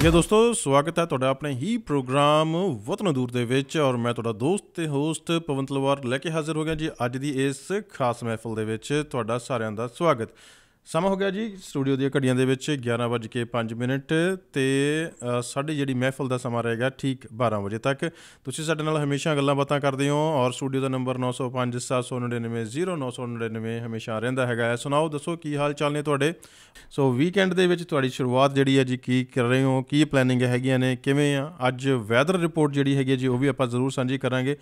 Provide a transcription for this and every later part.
ਜੀ ਦੋਸਤੋ ਸਵਾਗਤ ਹੈ ਤੁਹਾਡਾ ਆਪਣੇ ਹੀ ਪ੍ਰੋਗਰਾਮ ਵਤਨ ਦੂਰ ਦੇ ਵਿੱਚ ਔਰ ਮੈਂ ਤੁਹਾਡਾ ਦੋਸਤ ਤੇ ਹੋਸਟ ਪਵਨ ਤਲਵਾਰ ਲੈ ਕੇ ਹਾਜ਼ਰ ਹੋ ਗਿਆ ਜੀ ਅੱਜ ਦੀ ਇਸ ਖਾਸ ਮਹਿਫਲ ਦੇ ਵਿੱਚ ਤੁਹਾਡਾ ਸਾਰਿਆਂ ਦਾ ਸਵਾਗਤ ਸਮਾਂ ਹੋ ਗਿਆ ਜੀ ਸਟੂਡੀਓ ਦੀਆਂ ਘੜੀਆਂ ਦੇ ਵਿੱਚ 11:05 ਮਿੰਟ ਤੇ ਸਾਡੀ ਜਿਹੜੀ ਮਹਿਫਲ ਦਾ ਸਮਾਂ ਰਹੇਗਾ ਠੀਕ 12 ਵਜੇ ਤੱਕ ਤੁਸੀਂ ਸਾਡੇ ਨਾਲ ਹਮੇਸ਼ਾ ਗੱਲਾਂ ਬਾਤਾਂ ਕਰਦੇ ਹੋ ਔਰ ਸਟੂਡੀਓ ਦਾ ਨੰਬਰ 9057990999 ਹਮੇਸ਼ਾ ਰਹਿੰਦਾ ਹੈਗਾ ਐ ਸੁਣਾਓ ਦੱਸੋ ਕੀ ਹਾਲ ਚਾਲ ਨੇ ਤੁਹਾਡੇ ਸੋ ਵੀਕਐਂਡ ਦੇ ਵਿੱਚ ਤੁਹਾਡੀ ਸ਼ੁਰੂਆਤ ਜਿਹੜੀ ਹੈ ਜੀ ਕੀ ਕਰ ਰਹੇ ਹੋ ਕੀ ਪਲੈਨਿੰਗ ਹੈਗੀਆਂ ਨੇ ਕਿਵੇਂ ਆ ਅੱਜ ਵੈਦਰ ਰਿਪੋਰਟ ਜਿਹੜੀ ਹੈਗੀ ਜੀ ਉਹ ਵੀ ਆਪਾਂ ਜ਼ਰੂਰ ਸਾਂਝੀ ਕਰਾਂਗੇ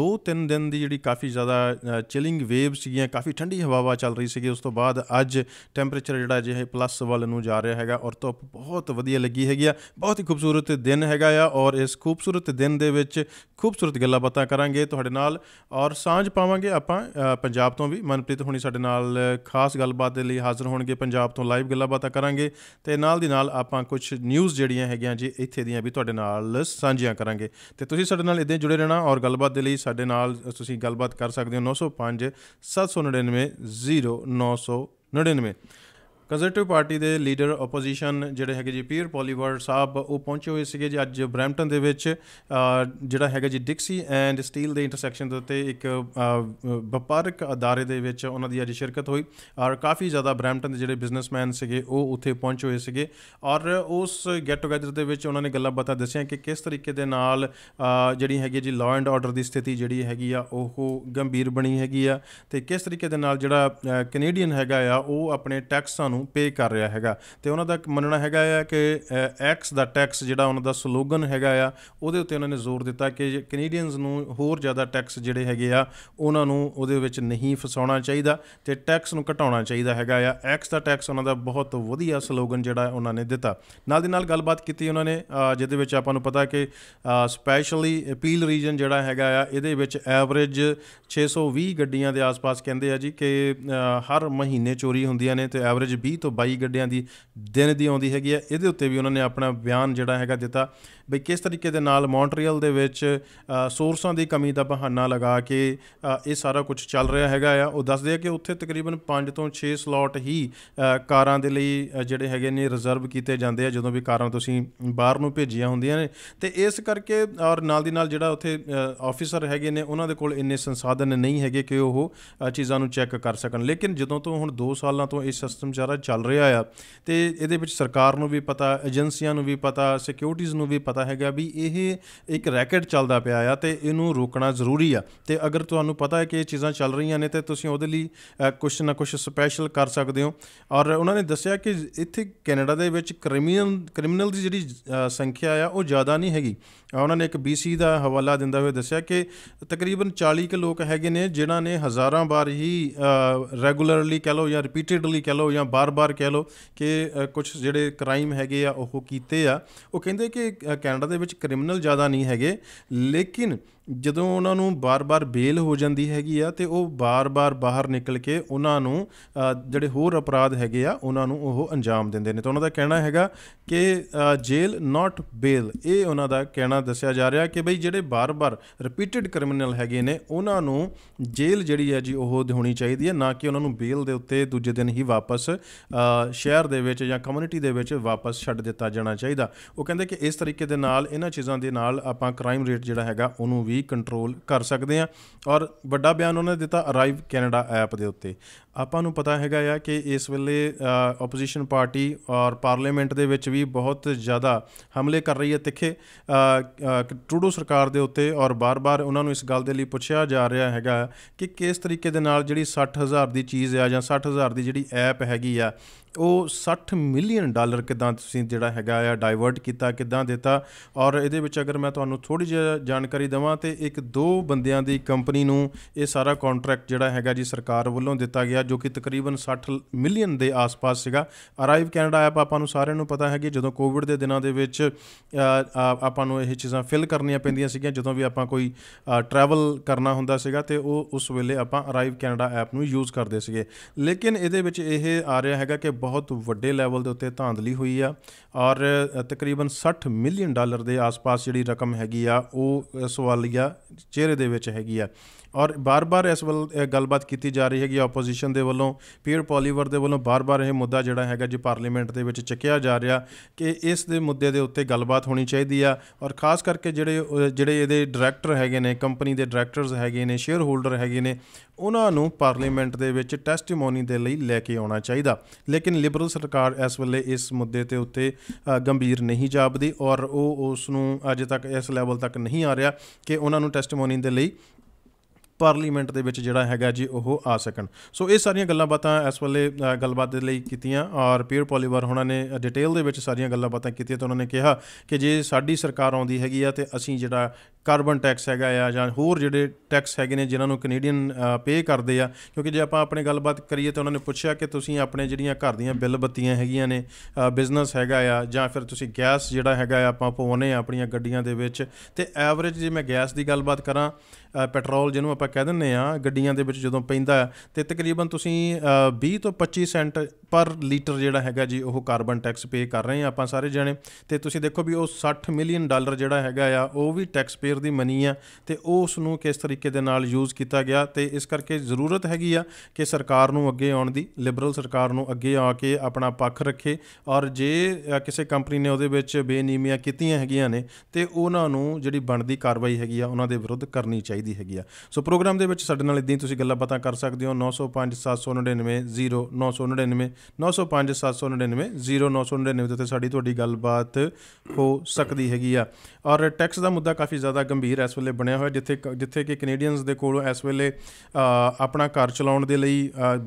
ਦੋ ਤਿੰਨ ਦਿਨ ਦੀ ਜਿਹੜੀ ਕਾਫੀ ਜ਼ਿਆਦਾ ਚਿਲਿੰਗ ਵੇਵਸ ਸੀਗੀਆਂ ਕਾਫੀ ਠੰਡੀ ਹਵਾਵਾ ਚੱਲ ਰਹੀ ਸੀਗੀ ਉਸ ਤੋਂ ਬਾਅਦ ਅੱਜ ਟੈਂਪਰੇਚਰ ਜਿਹੜਾ ਜਿਹੇ ਪਲੱਸ ਵੱਲ ਨੂੰ ਜਾ ਰਿਹਾ ਹੈਗਾ ਔਰ ਧੁੱਪ ਬਹੁਤ ਵਧੀਆ ਲੱਗੀ ਹੈਗੀ ਆ ਬਹੁਤ ਹੀ ਖੂਬਸੂਰਤ ਦਿਨ ਹੈਗਾ ਆ ਔਰ ਇਸ ਖੂਬਸੂਰਤ ਦਿਨ ਦੇ ਵਿੱਚ ਖੂਬਸੂਰਤ ਗੱਲਾਂ ਬਾਤਾਂ ਕਰਾਂਗੇ ਤੁਹਾਡੇ ਨਾਲ ਔਰ ਸਾਂਝ ਪਾਵਾਂਗੇ ਆਪਾਂ ਪੰਜਾਬ ਤੋਂ ਵੀ ਮਨਪ੍ਰੀਤ ਹੁਣੀ ਸਾਡੇ ਨਾਲ ਖਾਸ ਗੱਲਬਾਤ ਦੇ ਲਈ ਹਾਜ਼ਰ ਹੋਣਗੇ ਪੰਜਾਬ ਤੋਂ ਲਾਈਵ ਗੱਲਾਂ ਬਾਤਾਂ ਕਰਾਂਗੇ ਤੇ ਨਾਲ ਦੀ ਨਾਲ ਆਪਾਂ ਕੁਝ ਨਿਊਜ਼ ਜਿਹੜੀਆਂ ਹੈਗੀਆਂ ਜੀ ਇੱਥੇ ਦੀਆਂ ਵੀ ਤੁਹਾਡੇ ਨਾਲ ਸਾਂਝੀਆਂ ਕਰਾਂਗੇ ਤੇ ਤੁਸੀਂ ਸਾਡੇ ਨਾਲ ਇਦਾਂ ਜੁੜੇ ਰਹਿਣਾ ਔਰ ਗੱਲਬਾਤ ਦੇ ਲਈ ਸਾਡੇ ਨਾਲ ਤੁਸੀਂ ਗੱਲਬਾਤ ਕਰ ਸਕਦੇ ਹੋ 905 799 0905 You know what conservative party ਦੇ ਲੀਡਰ ਆਪੋਜੀਸ਼ਨ ਜਿਹੜੇ ਹੈਗੇ ਜੀ ਪੀਅਰ ਪੋਲੀਵਰ ਸਾਹਿਬ ਉਹ ਪਹੁੰਚੇ ਹੋਏ ਸੀਗੇ ਜੀ ਅੱਜ ਬ੍ਰੈਂਪਟਨ ਦੇ ਵਿੱਚ ਜਿਹੜਾ ਹੈਗਾ ਜੀ ਡਿਕਸੀ ਐਂਡ ਸਟੀਲ ਦੇ ਇੰਟਰਸੈਕਸ਼ਨ ਦੇ ਉੱਤੇ ਇੱਕ ਵਪਾਰਕ ਅਦਾਰੇ ਦੇ ਵਿੱਚ ਉਹਨਾਂ ਦੀ ਅੱਜ ਸ਼ਿਰਕਤ ਹੋਈ ਔਰ ਕਾਫੀ ਜ਼ਿਆਦਾ ਬ੍ਰੈਂਪਟਨ ਦੇ ਜਿਹੜੇ ਬਿਜ਼ਨਸਮੈਨ ਸੀਗੇ ਉਹ ਉੱਥੇ ਪਹੁੰਚੇ ਹੋਏ ਸੀਗੇ ਔਰ ਉਸ ਗੈਟ ਟੂਗੇਦਰ ਦੇ ਵਿੱਚ ਉਹਨਾਂ ਨੇ ਗੱਲਾਂ ਬਾਤਾਂ ਦੱਸੀਆਂ ਕਿ ਕਿਸ ਤਰੀਕੇ ਦੇ ਨਾਲ ਜਿਹੜੀ ਹੈਗੀ ਜੀ ਲਾਅ ਐਂਡ ਆਰਡਰ ਦੀ ਸਥਿਤੀ ਜਿਹੜੀ ਹੈਗੀ ਆ ਉਹ ਗੰਭੀਰ ਬਣੀ ਹੈਗੀ ਆ ਤੇ ਕਿਸ ਤਰੀਕੇ ਦੇ ਨਾਲ ਜਿਹੜਾ ਕੈਨੇਡੀਅਨ ਹੈਗਾ ਆ ਉਹ ਆਪਣੇ ਟੈਕਸਾਂ ਨੂੰ ਨੂੰ ਪੇ ਕਰ ਰਿਹਾ ਹੈਗਾ ਤੇ ਉਹਨਾਂ ਦਾ ਮੰਨਣਾ ਹੈਗਾ ਆ ਕਿ ਐਕਸ ਦਾ ਟੈਕਸ ਜਿਹੜਾ ਉਹਨਾਂ ਦਾ ਸਲੋਗਨ ਹੈਗਾ ਆ ਉਹਦੇ ਉੱਤੇ ਉਹਨਾਂ ਨੇ ਜ਼ੋਰ ਦਿੱਤਾ ਕਿ ਕੈਨੇਡੀਅਨਸ ਨੂੰ ਹੋਰ ਜ਼ਿਆਦਾ ਟੈਕਸ ਜਿਹੜੇ ਹੈਗੇ ਆ ਉਹਨਾਂ ਨੂੰ ਉਹਦੇ ਵਿੱਚ ਨਹੀਂ ਫਸਾਉਣਾ ਚਾਹੀਦਾ ਤੇ ਟੈਕਸ ਨੂੰ ਘਟਾਉਣਾ ਚਾਹੀਦਾ ਹੈਗਾ ਆ ਐਕਸ ਦਾ ਟੈਕਸ ਉਹਨਾਂ ਦਾ ਬਹੁਤ ਵਧੀਆ ਸਲੋਗਨ ਜਿਹੜਾ ਉਹਨਾਂ ਨੇ ਦਿੱਤਾ ਨਾਲ ਦੀ ਨਾਲ ਗੱਲਬਾਤ ਕੀਤੀ ਉਹਨਾਂ ਨੇ ਜਿਹਦੇ ਵਿੱਚ ਆਪਾਂ ਨੂੰ ਪਤਾ ਕਿ ਸਪੈਸ਼ਲੀ ਅਪੀਲ ਰੀਜਨ ਜਿਹੜਾ ਹੈਗਾ ਆ ਇਹਦੇ ਵਿੱਚ ਐਵਰੇਜ 620 ਗੱਡੀਆਂ ਦੇ ਆਸ-ਪਾਸ ਕਹਿੰਦੇ ਆ ਜੀ ਕਿ ਹਰ ਮਹੀਨੇ ਚੋਰੀ ਹੁੰਦੀਆਂ ਨੇ ਤੇ ਐਵਰੇਜ 20 ਤੋਂ 22 ਗੱਡੀਆਂ ਦੀ ਦਿਨ ਦੀ ਆਉਂਦੀ ਹੈਗੀ ਹੈ ਇਹਦੇ ਉੱਤੇ ਵੀ ਉਹਨਾਂ ਨੇ ਆਪਣਾ ਬਿਆਨ ਜਿਹੜਾ ਹੈਗਾ ਦਿੱਤਾ ਵੀ ਕਿਸ ਤਰੀਕੇ ਦੇ ਨਾਲ ਮੌਂਟਰੀਅਲ ਦੇ ਵਿੱਚ ਸੋਰਸਾਂ ਦੀ ਕਮੀ ਦਾ ਬਹਾਨਾ ਲਗਾ ਕੇ ਇਹ ਸਾਰਾ ਕੁਝ ਚੱਲ ਰਿਹਾ ਹੈਗਾ ਆ ਉਹ ਦੱਸਦੇ ਆ ਕਿ ਉੱਥੇ ਤਕਰੀਬਨ 5 ਤੋਂ 6 ਸਲਾਟ ਹੀ ਕਾਰਾਂ ਦੇ ਲਈ ਜਿਹੜੇ ਹੈਗੇ ਨੇ ਰਿਜ਼ਰਵ ਕੀਤੇ ਜਾਂਦੇ ਆ ਜਦੋਂ ਵੀ ਕਾਰਾਂ ਤੁਸੀਂ ਬਾਹਰ ਨੂੰ ਭੇਜੀਆਂ ਹੁੰਦੀਆਂ ਨੇ ਤੇ ਇਸ ਕਰਕੇ ਔਰ ਨਾਲ ਦੀ ਨਾਲ ਜਿਹੜਾ ਉੱਥੇ ਆਫੀਸਰ ਹੈਗੇ ਨੇ ਉਹਨਾਂ ਦੇ ਕੋਲ ਇੰਨੇ ਸੰਸਾਧਨ ਨਹੀਂ ਹੈਗੇ ਕਿ ਉਹ ਚੀਜ਼ਾਂ ਨੂੰ ਚੈੱਕ ਕਰ ਸਕਣ ਲੇਕਿਨ ਜਦੋਂ ਤੋਂ ਹੁਣ 2 ਸਾਲਾਂ ਤੋਂ ਇਹ ਸਿਸਟਮ ਚੱਲ ਚੱਲ ਰਿਹਾ ਆ ਤੇ ਇਹਦੇ ਵਿੱਚ ਸਰਕਾਰ ਨੂੰ ਵੀ ਪਤਾ ਏਜੰਸੀਆਂ ਨੂੰ ਵੀ ਪਤਾ ਸਿਕਿਉਰਿਟੀਜ਼ ਨੂੰ ਵੀ ਪਤਾ ਹੈਗਾ ਵੀ ਇਹ ਇੱਕ ਰੈਕਟ ਚੱਲਦਾ ਪਿਆ ਆ ਤੇ ਇਹਨੂੰ ਰੋਕਣਾ ਜ਼ਰੂਰੀ ਆ ਤੇ ਅਗਰ ਤੁਹਾਨੂੰ ਪਤਾ ਹੈ ਕਿ ਇਹ ਚੀਜ਼ਾਂ ਚੱਲ ਰਹੀਆਂ ਨੇ ਤੇ ਤੁਸੀਂ ਉਹਦੇ ਲਈ ਕੁਝ ਨਾ ਕੁਝ ਸਪੈਸ਼ਲ ਕਰ ਸਕਦੇ ਹੋ ਔਰ ਉਹਨਾਂ ਨੇ ਦੱਸਿਆ ਕਿ ਇੱਥੇ ਕੈਨੇਡਾ ਦੇ ਵਿੱਚ ਕ੍ਰਿਮੀਨਲ ਕ੍ਰਿਮੀਨਲ ਦੀ ਜਿਹੜੀ ਸੰਖਿਆ ਆ ਉਹ ਜ਼ਿਆਦਾ ਨਹੀਂ ਹੈਗੀ ਉਹਨਾਂ ਨੇ ਇੱਕ BC ਦਾ ਹਵਾਲਾ ਦਿੰਦਾ ਹੋਇਆ ਦੱਸਿਆ ਕਿ ਤਕਰੀਬਨ 40 ਕਿ ਲੋਕ ਹੈਗੇ ਨੇ ਜਿਨ੍ਹਾਂ ਨੇ ਹਜ਼ਾਰਾਂ ਵਾਰ ਹੀ ਰੈਗੂਲਰਲੀ ਕਹ ਲਓ ਜਾਂ ਰਿਪੀਟਿਡਲੀ ਕਹ ਲਓ ਜਾਂ ਬਾਰ-ਬਾਰ ਕਹਿ ਲੋ ਕਿ ਕੁਝ ਜਿਹੜੇ ਕ੍ਰਾਈਮ ਹੈਗੇ ਆ ਉਹ ਕੀਤੇ ਆ ਉਹ ਕਹਿੰਦੇ ਕਿ ਕੈਨੇਡਾ ਦੇ ਵਿੱਚ ਕ੍ਰਿਮੀਨਲ ਜ਼ਿਆਦਾ ਨਹੀਂ ਹੈਗੇ ਲੇਕਿਨ ਜਦੋਂ ਉਹਨਾਂ ਨੂੰ ਬਾਰ-ਬਾਰ ਬੇਲ ਹੋ ਜਾਂਦੀ ਹੈਗੀ ਆ ਤੇ ਉਹ ਬਾਰ-ਬਾਰ ਬਾਹਰ ਨਿਕਲ ਕੇ ਉਹਨਾਂ ਨੂੰ ਜਿਹੜੇ ਹੋਰ ਅਪਰਾਧ ਹੈਗੇ ਆ ਉਹਨਾਂ ਨੂੰ ਉਹ ਅੰਜਾਮ ਦਿੰਦੇ ਨੇ ਤਾਂ ਉਹਨਾਂ ਦਾ ਕਹਿਣਾ ਹੈਗਾ ਕਿ ਜੇਲ ਨਾਟ ਬੇਲ ਇਹ ਉਹਨਾਂ ਦਾ ਕਹਿਣਾ ਦੱਸਿਆ ਜਾ ਰਿਹਾ ਕਿ ਬਈ ਜਿਹੜੇ ਬਾਰ-ਬਾਰ ਰਿਪੀਟਿਡ ਕ੍ਰਿਮੀਨਲ ਹੈਗੇ ਨੇ ਉਹਨਾਂ ਨੂੰ ਜੇਲ ਜਿਹੜੀ ਹੈ ਜੀ ਉਹ ਦੇਣੀ ਚਾਹੀਦੀ ਹੈ ਨਾ ਕਿ ਉਹਨਾਂ ਨੂੰ ਬੇਲ ਦੇ ਉੱਤੇ ਦੂਜੇ ਦਿਨ ਹੀ ਵਾਪਸ ਸ਼ਹਿਰ ਦੇ ਵਿੱਚ ਜਾਂ ਕਮਿਊਨਿਟੀ ਦੇ ਵਿੱਚ ਵਾਪਸ ਛੱਡ ਦਿੱਤਾ ਜਾਣਾ ਚਾਹੀਦਾ ਉਹ ਕਹਿੰਦੇ ਕਿ ਇਸ ਤਰੀਕੇ ਦੇ ਨਾਲ ਇਹਨਾਂ ਚੀਜ਼ਾਂ ਦੇ ਨਾਲ ਆਪਾਂ ਕ੍ਰਾਈਮ ਰੇਟ ਜਿਹੜਾ ਹੈਗਾ ਉਹਨੂੰ ਵੀ ਕੰਟਰੋਲ ਕਰ ਸਕਦੇ ਆ ਔਰ ਵੱਡਾ ਬਿਆਨ ਉਹਨਾਂ ਨੇ ਦਿੱਤਾ ਅਰਾਈਵ ਕੈਨੇਡਾ ਐਪ ਦੇ ਉੱਤੇ ਆਪਾਂ ਨੂੰ ਪਤਾ ਹੈਗਾ ਆ ਕਿ ਇਸ ਵੇਲੇ ਆਪੋਜੀਸ਼ਨ ਪਾਰਟੀ ਔਰ ਪਾਰਲੀਮੈਂਟ ਦੇ ਵਿੱਚ ਵੀ ਬਹੁਤ ਜ਼ਿਆਦਾ ਹਮਲੇ ਕਰ ਰਹੀ ਹੈ ਤਿੱਖੇ ਟਰੂਡੋ ਸਰਕਾਰ ਦੇ ਉੱਤੇ ਔਰ ਬਾਰ-ਬਾਰ ਉਹਨਾਂ ਨੂੰ ਇਸ ਗੱਲ ਦੇ ਲਈ ਪੁੱਛਿਆ ਜਾ ਰਿਹਾ ਹੈਗਾ ਕਿ ਕਿਸ ਤਰੀਕੇ ਦੇ ਨਾਲ ਜਿਹੜੀ 60000 ਦੀ ਚੀਜ਼ ਆ ਜਾਂ 60000 ਦੀ ਜਿਹੜੀ ਐਪ ਹੈਗੀ ਆ ਉਹ 60 ਮਿਲੀਅਨ ਡਾਲਰ ਕਿਦਾਂ ਤੁਸੀਂ ਜਿਹੜਾ ਹੈਗਾ ਆ ਡਾਈਵਰਟ ਕੀਤਾ ਕਿਦਾਂ ਦਿੱਤਾ ਔਰ ਇਹਦੇ ਵਿੱਚ ਅਗਰ ਮੈਂ ਤੁਹਾਨੂੰ ਥੋੜੀ ਜਿਹੀ ਜਾਣਕਾਰੀ ਦਵਾਂ ਤੇ ਇੱਕ ਦੋ ਬੰਦਿਆਂ ਦੀ ਕੰਪਨੀ ਨੂੰ ਇਹ ਸਾਰਾ ਕੰਟਰੈਕਟ ਜਿਹੜਾ ਹੈਗਾ ਜੀ ਸਰਕਾਰ ਵੱਲੋਂ ਦਿੱਤਾ ਗਿਆ ਜੋ ਕਿ ਤਕਰੀਬਨ 60 ਮਿਲੀਅਨ ਦੇ ਆਸ-ਪਾਸ ਸੀਗਾ ਅਰਾਈਵ ਕੈਨੇਡਾ ਐਪ ਆਪਾਂ ਨੂੰ ਸਾਰਿਆਂ ਨੂੰ ਪਤਾ ਹੈ ਕਿ ਜਦੋਂ ਕੋਵਿਡ ਦੇ ਦਿਨਾਂ ਦੇ ਵਿੱਚ ਆਪਾਂ ਨੂੰ ਇਹ ਚੀਜ਼ਾਂ ਫਿਲ ਕਰਨੀਆਂ ਪੈਂਦੀਆਂ ਸੀਗੀਆਂ ਜਦੋਂ ਵੀ ਆਪਾਂ ਕੋਈ ਟਰੈਵਲ ਕਰਨਾ ਹੁੰਦਾ ਸੀਗਾ ਤੇ ਉਹ ਉਸ ਵੇਲੇ ਆਪਾਂ ਅਰਾਈਵ ਕੈਨੇਡਾ ਐਪ ਨੂੰ ਯੂਜ਼ ਕਰਦੇ ਸੀਗੇ ਲੇਕਿਨ ਇਹਦੇ ਵਿੱਚ ਇਹ ਆ ਰਿਹਾ ਹੈਗਾ ਕਿ ਬਹੁਤ ਵੱਡੇ ਲੈਵਲ ਦੇ ਉੱਤੇ ਧਾਂਦਲੀ ਹੋਈ ਆ ਔਰ ਤਕਰੀਬਨ 60 ਮਿਲੀਅਨ ਡਾਲਰ ਦੇ ਆਸ-ਪਾਸ ਜਿਹੜੀ ਰਕਮ ਹੈਗੀ ਆ ਉਹ ਸਵਾਲੀਆ ਚਿਹਰੇ ਦੇ ਵਿੱਚ ਹੈਗੀ ਆ ਔਰ ਬਾਰ-ਬਾਰ ਇਸ ਵੱਲ ਗੱਲਬਾਤ ਕੀਤੀ ਜਾ ਰਹੀ ਹੈਗੀ ਆਪੋਜੀਸ਼ਨ ਦੇ ਵੱਲੋਂ ਪੀਅਰ ਪੋਲੀਵਰ ਦੇ ਵੱਲੋਂ ਬਾਰ-ਬਾਰ ਇਹ ਮੁੱਦਾ ਜਿਹੜਾ ਹੈਗਾ ਜੀ ਪਾਰਲੀਮੈਂਟ ਦੇ ਵਿੱਚ ਚੱਕਿਆ ਜਾ ਰਿਹਾ ਕਿ ਇਸ ਦੇ ਮੁੱਦੇ ਦੇ ਉੱਤੇ ਗੱਲਬਾਤ ਹੋਣੀ ਚਾਹੀਦੀ ਆ ਔਰ ਖਾਸ ਕਰਕੇ ਜਿਹੜੇ ਜਿਹੜੇ ਇਹਦੇ ਡਾਇਰੈਕਟਰ ਹੈਗੇ ਨੇ ਕੰਪਨੀ ਦੇ ਡਾਇਰੈਕਟਰਸ ਹੈਗੇ ਨੇ ਸ਼ੇਅਰ ਹੋਲਡਰ ਹੈਗੇ ਨੇ ਉਹਨਾਂ ਨੂੰ ਪਾਰਲੀਮੈਂਟ ਦੇ ਵਿੱਚ ਟੈਸਟੀਮੋਨੀ ਦੇ ਲਈ ਲੈ ਕੇ ਆਉਣਾ ਚਾਹੀਦਾ ਲੇਕਿਨ ਲਿਬਰਲ ਸਰਕਾਰ ਇਸ ਵੇਲੇ ਇਸ ਮੁੱਦੇ ਤੇ ਉੱਤੇ ਗੰਭੀਰ ਨਹੀਂ ਜਾਪਦੀ ਔਰ ਉਹ ਉਸ ਨੂੰ ਅਜੇ ਤੱਕ ਇਸ ਲੈਵਲ ਤੱਕ ਨਹੀਂ ਆ ਰਿਹਾ ਕਿ ਉਹਨਾਂ ਨੂੰ ਟੈਸਟੀਮੋਨੀ ਦੇ ਲਈ ਪਾਰਲੀਮੈਂਟ ਦੇ ਵਿੱਚ ਜਿਹੜਾ ਹੈਗਾ ਜੀ ਉਹ ਆ ਸਕਣ ਸੋ ਇਹ ਸਾਰੀਆਂ ਗੱਲਾਂ ਬਾਤਾਂ ਇਸ ਵੇਲੇ ਗੱਲਬਾਤ ਦੇ ਲਈ ਕੀਤੀਆਂ ਔਰ ਪੀਅਰ ਪੋਲੀਵਰ ਉਹਨਾਂ ਨੇ ਡਿਟੇਲ ਦੇ ਵਿੱਚ ਸਾਰੀਆਂ ਗੱਲਾਂ ਬਾਤਾਂ ਕੀਤੀਆਂ ਤਾਂ ਉਹਨਾਂ ਨੇ ਕਿਹਾ ਕਿ ਜੇ ਸਾਡੀ ਸਰਕਾਰ ਆਉਂਦੀ ਹੈਗੀ ਆ ਤੇ ਅਸੀਂ ਜਿਹੜਾ ਕਾਰਬਨ ਟੈਕਸ ਹੈਗਾ ਆ ਜਾਂ ਹੋਰ ਜਿਹੜੇ ਟੈਕਸ ਹੈਗੇ ਨੇ ਜਿਨ੍ਹਾਂ ਨੂੰ ਕੈਨੇਡੀਅਨ ਪੇ ਕਰਦੇ ਆ ਕਿਉਂਕਿ ਜੇ ਆਪਾਂ ਆਪਣੇ ਗੱਲਬਾਤ ਕਰੀਏ ਤਾਂ ਉਹਨਾਂ ਨੇ ਪੁੱਛਿਆ ਕਿ ਤੁਸੀਂ ਆਪਣੇ ਜਿਹੜੀਆਂ ਘਰ ਦੀਆਂ ਬਿੱਲ ਬੱਤੀਆਂ ਹੈਗੀਆਂ ਨੇ ਬਿਜ਼ਨਸ ਹੈਗਾ ਆ ਜਾਂ ਫਿਰ ਤੁਸੀਂ ਗੈਸ ਜਿਹੜਾ ਹੈਗਾ ਆ ਆਪਾਂ ਪਵਾਉਨੇ ਆ ਆਪਣੀਆਂ ਗੱਡੀਆਂ ਦੇ ਵਿੱਚ ਤੇ ਐਵਰੇਜ ਜੇ ਮੈਂ ਗੈਸ ਦੀ ਗੱਲਬਾਤ ਕਰਾਂ ਪੈਟਰੋਲ ਜਿਹਨੂੰ ਆਪਾਂ ਕਹਿ ਦਿੰਨੇ ਆ ਗੱਡੀਆਂ ਦੇ ਵਿੱਚ ਜਦੋਂ ਪੈਂਦਾ ਤੇ ਤਕਰੀਬਨ ਤੁਸੀਂ 20 ਤੋਂ 25 ਸੈਂਟ ਪਰ ਲੀਟਰ ਜਿਹੜਾ ਹੈਗਾ ਜੀ ਉਹ ਕਾਰਬਨ ਟੈਕਸ ਪੇ ਕਰ ਰਹੇ ਆ ਆਪਾਂ ਸਾਰੇ ਜਣੇ ਤੇ ਤੁਸੀਂ ਦੇਖੋ ਵੀ ਉਹ 60 ਮਿਲੀਅਨ ਡਾਲਰ ਜਿਹੜਾ ਹੈਗਾ ਆ ਉਹ ਵੀ ਟੈਕਸ ਪੇ ਸ਼ੇਰ ਦੀ ਮਨੀ ਆ ਤੇ ਉਸ ਨੂੰ ਕਿਸ ਤਰੀਕੇ ਦੇ ਨਾਲ ਯੂਜ਼ ਕੀਤਾ ਗਿਆ ਤੇ ਇਸ ਕਰਕੇ ਜ਼ਰੂਰਤ ਹੈਗੀ ਆ ਕਿ ਸਰਕਾਰ ਨੂੰ ਅੱਗੇ ਆਉਣ ਦੀ ਲਿਬਰਲ ਸਰਕਾਰ ਨੂੰ ਅੱਗੇ ਆ ਕੇ ਆਪਣਾ ਪੱਖ ਰੱਖੇ ਔਰ ਜੇ ਕਿਸੇ ਕੰਪਨੀ ਨੇ ਉਹਦੇ ਵਿੱਚ ਬੇਨੀਮੀਆਂ ਕੀਤੀਆਂ ਹੈਗੀਆਂ ਨੇ ਤੇ ਉਹਨਾਂ ਨੂੰ ਜਿਹੜੀ ਬਣਦੀ ਕਾਰਵਾਈ ਹੈਗੀ ਆ ਉਹਨਾਂ ਦੇ ਵਿਰੁੱਧ ਕਰਨੀ ਚਾਹੀਦੀ ਹੈਗੀ ਆ ਸੋ ਪ੍ਰੋਗਰਾਮ ਦੇ ਵਿੱਚ ਸਾਡੇ ਨਾਲ ਇਦਾਂ ਤੁਸੀਂ ਗੱਲਾਂ ਬਾਤਾਂ ਕਰ ਸਕਦੇ ਹੋ 905 799 ਤੇ ਸਾਡੀ ਤੁਹਾਡੀ ਗੱਲਬਾਤ ਹੋ ਸਕਦੀ ਹੈਗੀ ਆ ਔਰ ਟੈਕਸ ਦਾ ਮੁੱਦਾ ਕਾਫੀ ਜ਼ਿਆਦਾ ਜ਼ਿਆਦਾ ਗੰਭੀਰ ਇਸ ਵੇਲੇ ਬਣਿਆ ਹੋਇਆ ਜਿੱਥੇ ਜਿੱਥੇ ਕਿ ਕੈਨੇਡੀਅਨਸ ਦੇ ਕੋਲ ਇਸ ਵੇਲੇ ਆਪਣਾ ਘਰ ਚਲਾਉਣ ਦੇ ਲਈ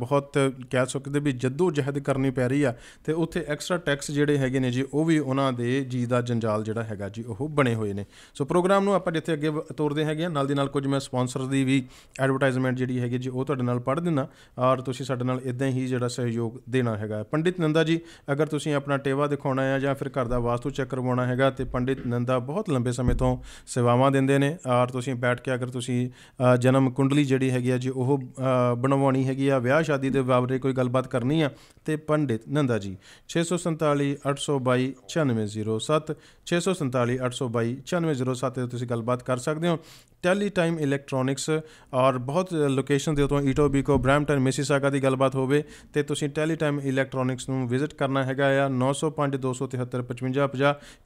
ਬਹੁਤ ਕਹਿ ਸਕਦੇ ਵੀ ਜੱਦੋ ਜਹਿਦ ਕਰਨੀ ਪੈ ਰਹੀ ਆ ਤੇ ਉੱਥੇ ਐਕਸਟਰਾ ਟੈਕਸ ਜਿਹੜੇ ਹੈਗੇ ਨੇ ਜੀ ਉਹ ਵੀ ਉਹਨਾਂ ਦੇ ਜੀ ਦਾ ਜੰਜਾਲ ਜਿਹੜਾ ਹੈਗਾ ਜੀ ਉਹ ਬਣੇ ਹੋਏ ਨੇ ਸੋ ਪ੍ਰੋਗਰਾਮ ਨੂੰ ਆਪਾਂ ਜਿੱਥੇ ਅੱਗੇ ਤੋਰਦੇ ਹੈਗੇ ਨਾਲ ਦੀ ਨਾਲ ਕੁਝ ਮੈਂ ਸਪਾਂਸਰ ਦੀ ਵੀ ਐਡਵਰਟਾਈਜ਼ਮੈਂਟ ਜਿਹੜੀ ਹੈਗੀ ਜੀ ਉਹ ਤੁਹਾਡੇ ਨਾਲ ਪੜ੍ਹ ਦਿੰਨਾ ਔਰ ਤੁਸੀਂ ਸਾਡੇ ਨਾਲ ਇਦਾਂ ਹੀ ਜਿਹੜਾ ਸਹਿਯੋਗ ਦੇਣਾ ਹੈਗਾ ਪੰਡਿਤ ਨੰਦਾ ਜੀ ਅਗਰ ਤੁਸੀਂ ਆਪਣਾ ਟੇਵਾ ਦਿਖਾਉਣਾ ਹੈ ਜਾਂ ਫਿਰ ਘਰ ਦਾ ਵਾਸਤੂ ਚੈੱਕ ਕਰਵਾਉਣਾ ਹੈਗਾ ਤੇ ਪੰਡਿਤ ਨੰਦਾ ਬਹੁਤ ਲੰਬੇ ਸਮੇਂ ਤੋਂ ਸੇਵਾਵਾਂ ਸੇਵਾ ਦਿੰਦੇ ਨੇ ਔਰ ਤੁਸੀਂ ਬੈਠ ਕੇ ਅਗਰ ਤੁਸੀਂ ਜਨਮ ਕੁੰਡਲੀ ਜਿਹੜੀ ਹੈਗੀ ਆ ਜੀ ਉਹ ਬਣਵਾਉਣੀ ਹੈਗੀ ਆ ਵਿਆਹ ਸ਼ਾਦੀ ਦੇ ਬਾਰੇ ਕੋਈ ਗੱਲਬਾਤ ਕਰਨੀ ਆ ਤੇ ਪੰਡਿਤ ਨੰਦਾ ਜੀ 647 822 9607 647 822 9607 ਤੇ ਤੁਸੀਂ ਗੱਲਬਾਤ ਕਰ ਸਕਦੇ ਹੋ ਟੈਲੀ ਟਾਈਮ ਇਲੈਕਟ੍ਰੋਨਿਕਸ ਔਰ ਬਹੁਤ ਲੋਕੇਸ਼ਨ ਦੇ ਉਤੋਂ ਈਟੋਬੀਕੋ ਬ੍ਰੈਂਪਟਨ ਮਿਸਿਸਾਗਾ ਦੀ ਗੱਲਬਾਤ ਹੋਵੇ ਤੇ ਤੁਸੀਂ ਟੈਲੀ ਟਾਈਮ ਇਲੈਕਟ੍ਰੋਨਿਕਸ ਨੂੰ ਵਿਜ਼ਿਟ ਕਰਨਾ ਹੈਗਾ ਆ 905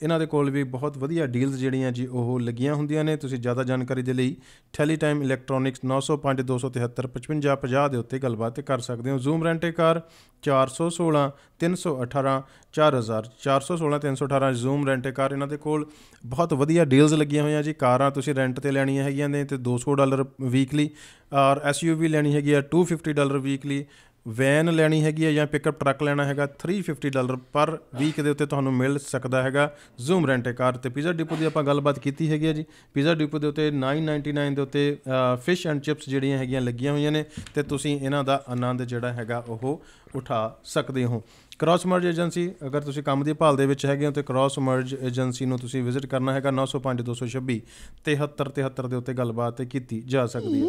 ਇਹਨਾਂ ਦੇ ਕੋਲ ਵੀ ਬਹੁਤ ਵਧੀਆ ਡੀਲਸ ਜਿਹੜੀਆਂ ਜੀ ਉਹ ਲੱਗੀਆਂ ਹੁੰਦੀਆਂ ਨੇ ਤੁਸੀਂ ਜ਼ਿਆਦਾ ਜਾਣਕਾਰੀ ਦੇ ਲਈ ਟੈਲੀ ਟਾਈਮ ਇਲੈਕਟ੍ਰੋਨਿਕਸ 905 ਦੇ ਉੱਤੇ ਗੱਲਬਾਤ ਕਰ ਸਕਦੇ ਹੋ Zoom rent a car 416 318 4000 318 Zoom rent car ਇਹਨਾਂ ਦੇ ਕੋਲ ਬਹੁਤ ਵਧੀਆ ਡੀਲਸ ਲੱਗੀਆਂ ਹੋਈਆਂ ਜੀ ਕਾਰਾਂ ਤੁਸੀਂ ਰੈਂਟ ਤੇ ਲੈਣੀਆਂ ਹੈਗੀਆਂ ਨੇ ਤੇ 200 ਡਾਲਰ ਵੀਕਲੀ ਔਰ ਐਸਯੂਵੀ ਲੈਣੀ ਹੈਗੀ ਆ 250 ਡਾਲਰ ਵੀਕਲੀ ਵੈਨ ਲੈਣੀ ਹੈਗੀ ਹੈ ਜਾਂ ਪਿਕਅਪ ਟਰੱਕ ਲੈਣਾ ਹੈਗਾ 350 ਡਾਲਰ ਪਰ ਵੀਕ ਦੇ ਉੱਤੇ ਤੁਹਾਨੂੰ ਮਿਲ ਸਕਦਾ ਹੈਗਾ ਜ਼ੂਮ ਰੈਂਟ ਕਾਰ ਤੇ ਪੀਜ਼ਾ ਡਿਪੋ ਦੀ ਆਪਾਂ ਗੱਲਬਾਤ ਕੀਤੀ ਹੈਗੀ ਹੈ ਜੀ ਪੀਜ਼ਾ ਡਿਪੋ ਦੇ ਉੱਤੇ 999 ਦੇ ਉੱਤੇ ਫਿਸ਼ ਐਂਡ ਚਿਪਸ ਜਿਹੜੀਆਂ ਹੈਗੀਆਂ ਲੱਗੀਆਂ ਹੋਈਆਂ ਨੇ ਤੇ ਤੁਸੀਂ ਇਹਨਾਂ ਦਾ ਆਨੰਦ ਜਿਹੜਾ ਹੈਗਾ ਉਹ ਉਠਾ ਸਕਦੇ ਹੋ ਕ੍ਰਾਸ ਮਰਜ ਏਜੰਸੀ ਅਗਰ ਤੁਸੀਂ ਕੰਮ ਦੀ ਭਾਲ ਦੇ ਵਿੱਚ ਹੈਗੇ ਹੋ ਤੇ ਕ੍ਰਾਸ ਮਰਜ ਏਜੰਸੀ ਨੂੰ ਤੁਸੀਂ ਵਿਜ਼ਿਟ ਕਰਨਾ ਹੈਗਾ 905 226 7373 ਦੇ ਉੱਤੇ ਗੱਲਬਾਤ ਕੀਤੀ ਜਾ ਸਕਦੀ ਹੈ